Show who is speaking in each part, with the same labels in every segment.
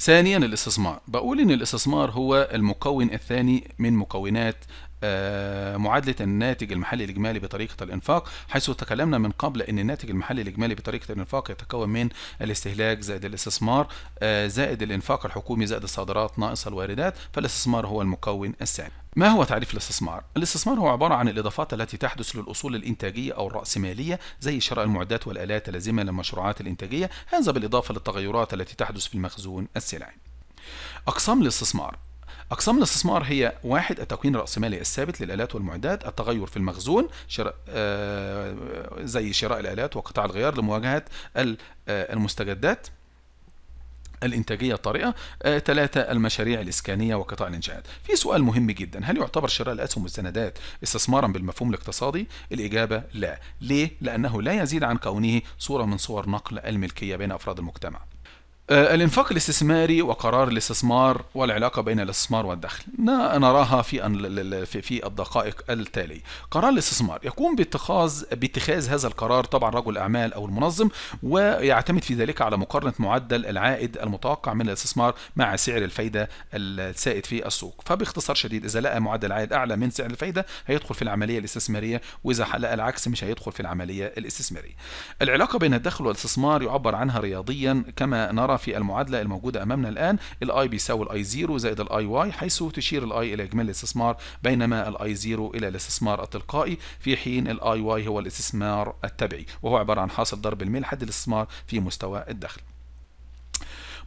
Speaker 1: ثانيا الاستثمار بقول ان الاستثمار هو المكون الثاني من مكونات آه، معادلة الناتج المحلي الإجمالي بطريقة الإنفاق حيث تكلمنا من قبل أن الناتج المحلي الإجمالي بطريقة الإنفاق يتكون من الاستهلاك زائد الاستثمار آه، زائد الإنفاق الحكومي زائد الصادرات ناقص الواردات فالاستثمار هو المكون الثاني ما هو تعريف الاستثمار؟ الاستثمار هو عبارة عن الإضافات التي تحدث للأصول الإنتاجية أو الرأسمالية زي شراء المعدات والآلات اللازمة للمشروعات الإنتاجية هذا بالإضافة للتغيرات التي تحدث في المخزون السلعي. أقسام الاستثمار أقسام الاستثمار هي واحد التكوين الرأسمالي الثابت للآلات والمعدات التغير في المخزون شراء آه، زي شراء الآلات وقطاع الغيار لمواجهة آه، المستجدات الإنتاجية الطارئة ثلاثة آه، المشاريع الإسكانية وقطاع الإنشاءات في سؤال مهم جدا هل يعتبر شراء الأسهم والسندات استثمارا بالمفهوم الاقتصادي الإجابة لا ليه؟ لأنه لا يزيد عن كونه صورة من صور نقل الملكية بين أفراد المجتمع آه، الانفاق الاستثماري وقرار الاستثمار والعلاقه بين الاستثمار والدخل نراها في في الدقائق التالي قرار الاستثمار يقوم باتخاذ باتخاذ هذا القرار طبعا رجل الاعمال او المنظم ويعتمد في ذلك على مقارنه معدل العائد المتوقع من الاستثمار مع سعر الفايده السائد في السوق فباختصار شديد اذا لقى معدل عائد اعلى من سعر الفايده هيدخل في العمليه الاستثماريه واذا لقى العكس مش هيدخل في العمليه الاستثماريه العلاقه بين الدخل والاستثمار يعبر عنها رياضيا كما نرى في المعادلة الموجودة أمامنا الآن الاي بيساوي الاي 0 زائد الاي واي حيث تشير الاي إلى إجمالي الاستثمار بينما الاي 0 إلى الاستثمار التلقائي في حين الاي واي هو الاستثمار التبعي وهو عبارة عن حاصل ضرب الميل حد الاستثمار في مستوى الدخل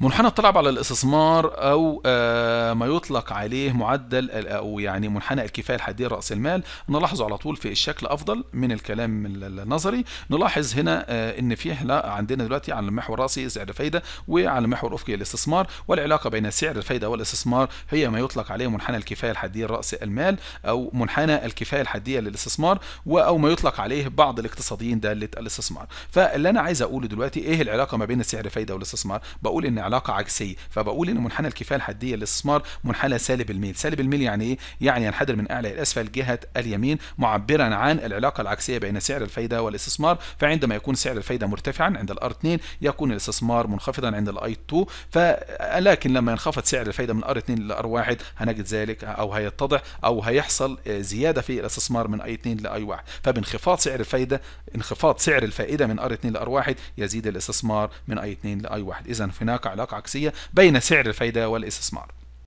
Speaker 1: منحنى الطلب على الاستثمار او آه، ما يطلق عليه معدل او يعني منحنى الكفايه الحديه راس المال نلاحظه على طول في الشكل افضل من الكلام النظري نلاحظ هنا آه، ان فيه لا عندنا دلوقتي على المحور الراسي سعر الفايده وعلى المحور الافقي الاستثمار والعلاقه بين سعر الفايده والاستثمار هي ما يطلق عليه منحنى الكفايه الحديه راس المال او منحنى الكفايه الحديه للاستثمار او ما يطلق عليه بعض الاقتصاديين داله الاستثمار فاللي انا عايز اقوله دلوقتي ايه العلاقه ما بين سعر الفايده والاستثمار بقول ان علاقه عكسيه فبقول ان منحنى الكفايه الحديه للاستثمار منحنى سالب الميل سالب الميل يعني ايه يعني ينحدر من اعلى الى اسفل جهه اليمين معبرا عن العلاقه العكسيه بين سعر الفايده والاستثمار فعندما يكون سعر الفايده مرتفعا عند الار 2 يكون الاستثمار منخفضا عند الاي 2 فلكن لما ينخفض سعر الفايده من ار 2 لار 1 هنجد ذلك او هيتضح او هيحصل زياده في الاستثمار من اي 2 لاي 1 فبانخفاض سعر الفايده انخفاض سعر الفائده من ار 2 لار 1 يزيد الاستثمار من اي 2 لاي 1 اذا هناك علاقة عكسية بين سعر الفايدة والاستثمار